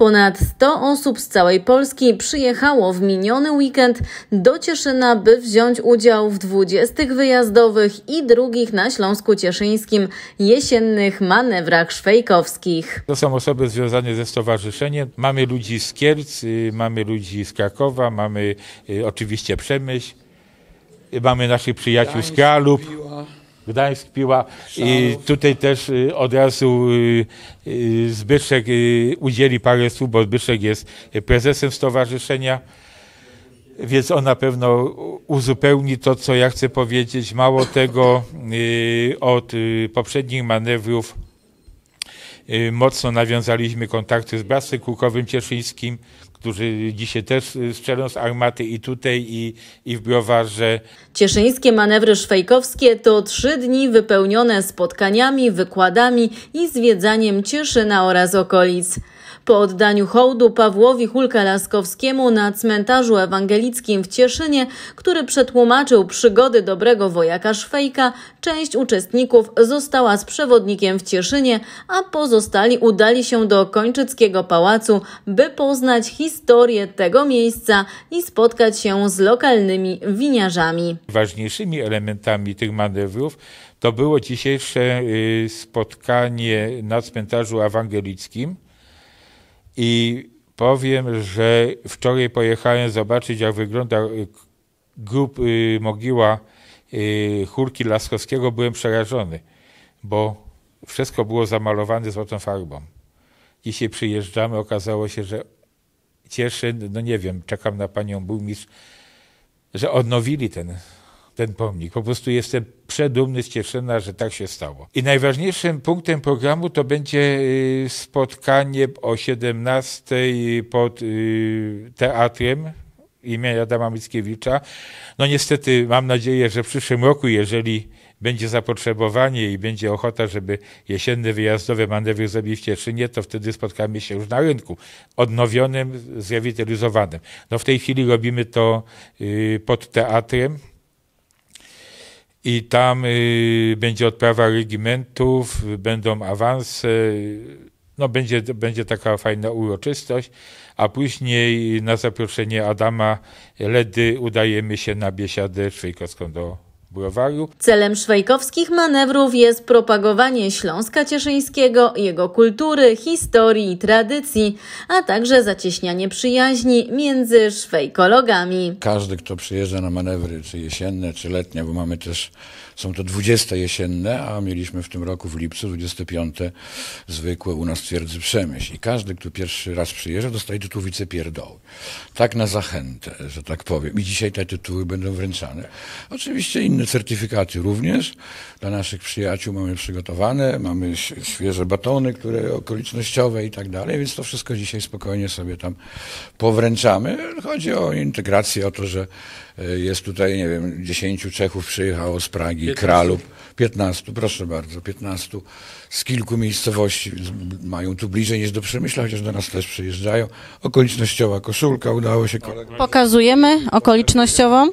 Ponad 100 osób z całej Polski przyjechało w miniony weekend do Cieszyna, by wziąć udział w 20 wyjazdowych i drugich na Śląsku Cieszyńskim jesiennych manewrach szwejkowskich. To są osoby związane ze stowarzyszeniem. Mamy ludzi z Kierc, y, mamy ludzi z Krakowa, mamy y, oczywiście Przemyśl, y, mamy naszych przyjaciół z Kralub. Gdańsk piła i tutaj też y, od razu y, y, Zbyszek udzieli parę słów, bo Zbyszek jest prezesem stowarzyszenia, więc on na pewno uzupełni to, co ja chcę powiedzieć. Mało tego, od poprzednich manewrów Y, mocno nawiązaliśmy kontakty z Bractwem Kółkowym Cieszyńskim, którzy dzisiaj też y, strzelą z armaty i tutaj, i, i w browarze. Cieszyńskie manewry szwajkowskie to trzy dni wypełnione spotkaniami, wykładami i zwiedzaniem Cieszyna oraz okolic. Po oddaniu hołdu Pawłowi Hulka Laskowskiemu na cmentarzu ewangelickim w Cieszynie, który przetłumaczył przygody dobrego wojaka Szwejka, część uczestników została z przewodnikiem w Cieszynie, a pozostali udali się do Kończyckiego Pałacu, by poznać historię tego miejsca i spotkać się z lokalnymi winiarzami. Ważniejszymi elementami tych manewrów to było dzisiejsze y, spotkanie na cmentarzu ewangelickim, i powiem, że wczoraj pojechałem zobaczyć, jak wygląda y, grup, y, mogiła y, Chórki Laskowskiego. Byłem przerażony, bo wszystko było zamalowane złotą farbą. Dzisiaj przyjeżdżamy, okazało się, że cieszy, no nie wiem, czekam na panią burmistrz, że odnowili ten ten pomnik. Po prostu jestem przedumny, ścieszona, że tak się stało. I najważniejszym punktem programu to będzie y, spotkanie o 17 pod y, teatrem imienia Adama Mickiewicza. No niestety mam nadzieję, że w przyszłym roku, jeżeli będzie zapotrzebowanie i będzie ochota, żeby jesienne wyjazdowe manewry zrobić w Cieszynie, to wtedy spotkamy się już na rynku odnowionym, zrewitalizowanym. No w tej chwili robimy to y, pod teatrem, i tam y, będzie odprawa regimentów, będą awanse, no będzie, będzie taka fajna uroczystość, a później na zaproszenie Adama Ledy udajemy się na biesiadę szwajkarską do browaru. Celem szwajkowskich manewrów jest propagowanie Śląska Cieszyńskiego, jego kultury, historii i tradycji, a także zacieśnianie przyjaźni między szwajkologami. Każdy, kto przyjeżdża na manewry, czy jesienne, czy letnie, bo mamy też, są to 20 jesienne, a mieliśmy w tym roku w lipcu 25 zwykłe u nas twierdzy Przemyśl. I każdy, kto pierwszy raz przyjeżdża, dostaje tytuł wicepierdoły. Tak na zachętę, że tak powiem. I dzisiaj te tytuły będą wręczane. Oczywiście inne inne certyfikaty również. Dla naszych przyjaciół mamy przygotowane, mamy świeże batony, które okolicznościowe i tak dalej, więc to wszystko dzisiaj spokojnie sobie tam powręczamy. Chodzi o integrację, o to, że e, jest tutaj, nie wiem, 10 Czechów przyjechało z Pragi, 15. piętnastu, 15, proszę bardzo, 15 z kilku miejscowości, mają tu bliżej niż do Przemyśla, chociaż do nas też przyjeżdżają. Okolicznościowa koszulka, udało się. Pokazujemy okolicznościową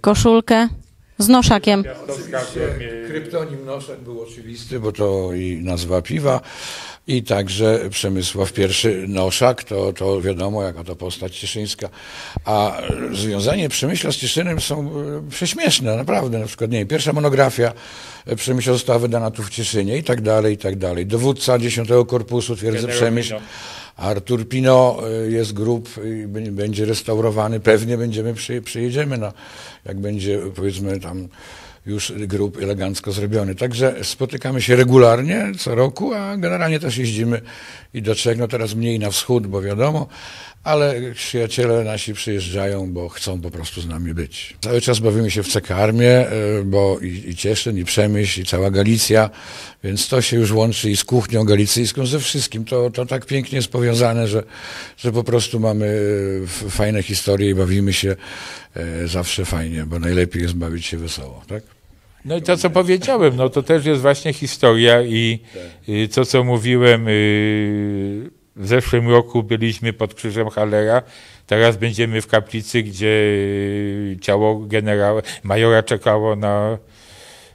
koszulkę z Noszakiem. Kryptonim noszak był oczywisty, bo to i nazwa piwa i także Przemysław I Noszak, to, to wiadomo jaka to postać cieszyńska. A związanie Przemyśla z Cieszynem są e, prześmieszne, naprawdę. Na przykład, nie wiem, pierwsza monografia e, Przemyśla została wydana tu w Cieszynie i tak dalej, i tak dalej. Dowódca X Korpusu twierdzy Przemyśl. Artur Pino y, jest grób i będzie restaurowany, pewnie będziemy, przyjedziemy, no, jak będzie powiedzmy tam już grób elegancko zrobiony. Także spotykamy się regularnie co roku, a generalnie też jeździmy i do Czech, no teraz mniej na wschód, bo wiadomo, ale przyjaciele nasi przyjeżdżają, bo chcą po prostu z nami być. Cały czas bawimy się w cekarmie, bo i, i Cieszyn, i Przemyśl, i cała Galicja, więc to się już łączy i z kuchnią galicyjską, ze wszystkim. To, to tak pięknie jest powiązane, że, że po prostu mamy e, fajne historie i bawimy się e, zawsze fajnie, bo najlepiej jest bawić się wesoło, tak? No i to, co powiedziałem, no to też jest właśnie historia i tak. y, to, co mówiłem, y, w zeszłym roku byliśmy pod krzyżem Halera, teraz będziemy w kaplicy, gdzie y, ciało generała, majora czekało na,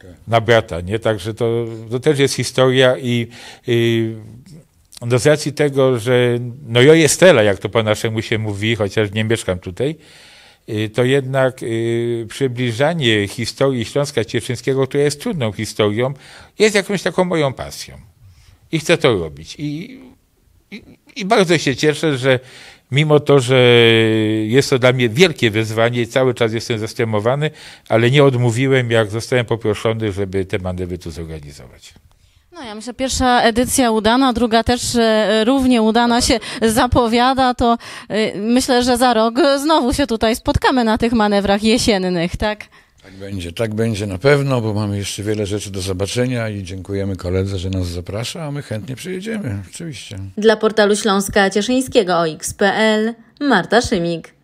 tak. na brata, nie? Także to, to też jest historia i, i no z racji tego, że no jo jest tela, jak to po naszemu się mówi, chociaż nie mieszkam tutaj, Y, to jednak y, przybliżanie historii Śląska Cieszyńskiego, która jest trudną historią, jest jakąś taką moją pasją. I chcę to robić. I, i, i bardzo się cieszę, że mimo to, że jest to dla mnie wielkie wyzwanie i cały czas jestem zastępowany, ale nie odmówiłem, jak zostałem poproszony, żeby te manewry tu zorganizować. No ja myślę, pierwsza edycja udana, druga też e, równie udana się zapowiada, to e, myślę, że za rok znowu się tutaj spotkamy na tych manewrach jesiennych, tak? Tak będzie, tak będzie na pewno, bo mamy jeszcze wiele rzeczy do zobaczenia i dziękujemy koledze, że nas zaprasza, a my chętnie przyjedziemy, oczywiście. Dla portalu Śląska Cieszyńskiego OX.pl Marta Szymik.